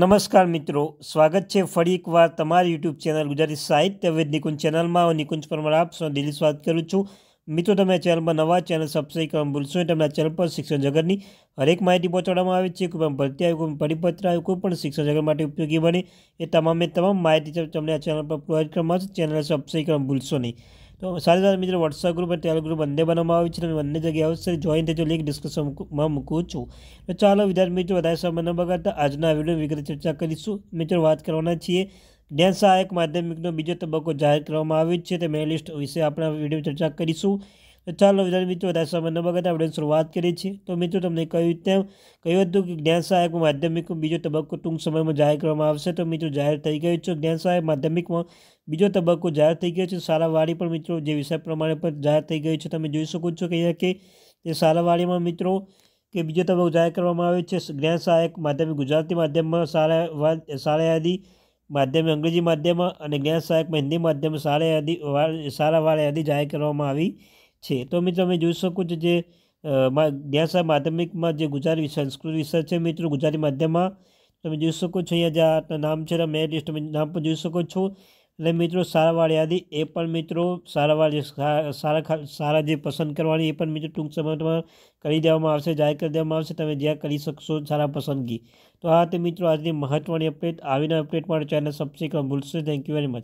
નમસ્કાર મિત્રો સ્વાગત છે ફરી એકવાર તમારી યુટ્યુબ ચેનલ ગુજરાતી સાહિત્ય વિદ નિકુંજ ચેનલમાં હું નિકુંજ પરમાર આપ દિલ્હી સ્વાગત કરું છું મિત્રો તમે ચેનલમાં નવા ચેનલ સબસ્ક્રાઈબ કરવા ભૂલશો તમને આ ચેનલ પર શિક્ષણ જગતની હરેક માહિતી પહોંચાડવામાં આવે છે કોઈ પણ ભરતી આવે કોઈ પરિપત્ર આવ્યું કોઈ પણ શિક્ષણ જગત માટે ઉપયોગી બને એ તમામે તમામ માહિતી તમને આ ચેનલ પર પ્રોવાઈડ કરવામાં આવશે ચેનલ સબસ્ક્રાઈબ કરવા ભૂલશો નહીં તો સાથે સાથે મિત્રો વોટ્સઅપ ગ્રુપ અને ટેલિગ્રુપ બંને બનાવવામાં આવે છે અને બંને જગ્યાએ આવશે જોઈન થજો લિંક ડિસ્કશનમાં મૂકું છું ચાલો વિદ્યાર્થી મિત્રો વધારે સમય ન બગાડતા આજના વિડીયો વિગત ચર્ચા કરીશું મિત્રો વાત કરવાના છીએ ડેન્સ સહાયક માધ્યમિકનો બીજો તબક્કો જાહેર કરવામાં આવ્યો છે તે મેઇન લિસ્ટ વિશે આપણે વિડીયો ચર્ચા કરીશું તો ચાલો વિદ્યાર્થી મિત્રો વધારે સમય ન બગાડતા આપણે શરૂઆત કરીએ છીએ તો મિત્રો તમને કહ્યું તેમ કહ્યું હતું કે જ્ઞાન સહાયક માધ્યમિકનો બીજો તબક્કો ટૂંક સમયમાં જાહેર કરવામાં આવશે તો મિત્રો જાહેર થઈ ગયો છે જ્ઞાન સહાયક માધ્યમિકમાં બીજો તબક્કો જાહેર થઈ ગયો છે શાળાવાળી પણ મિત્રો જે વિષય પ્રમાણે પણ જાહેર થઈ ગયો છે તમે જોઈ શકો છો કે અહીંયા કે તે શાળાવાળીમાં મિત્રો કે બીજો તબક્કો જાહેર કરવામાં આવ્યો છે જ્ઞાન સહાયક માધ્યમિક ગુજરાતી માધ્યમમાં શાળા શાળાયાદી માધ્યમે અંગ્રેજી માધ્યમ અને જ્ઞાન સહાયકમાં હિન્દી માધ્યમ સારા અધિ સારા વાળા યાદી જાહેર કરવામાં આવી છે તો મિત્રો અમે જોઈ શકો છો જે જ્ઞાન સહાય માધ્યમિકમાં જે ગુજરાતી સંસ્કૃત વિષય છે મિત્રો ગુજરાતી માધ્યમમાં તમે જોઈ શકો છો અહીંયા જે નામ છે મેરિટ લિસ્ટ તમે નામ પણ જોઈ શકો છો એટલે મિત્રો સારાવાળી યાદી એ પણ મિત્રો સારાવાળી સારા સારા જે પસંદ કરવાની એ પણ મિત્રો ટૂંક સમયમાં કરી દેવામાં આવશે જાહેર કરી દેવામાં આવશે તમે જ્યાં કરી શકશો સારા પસંદગી તો આ તે મિત્રો આજની મહત્ત્વની અપડેટ આવીને અપડેટ માટે ચેનલ સબસ્ક્રાઈબ ભૂલશે થેન્ક યુ વેરી મચ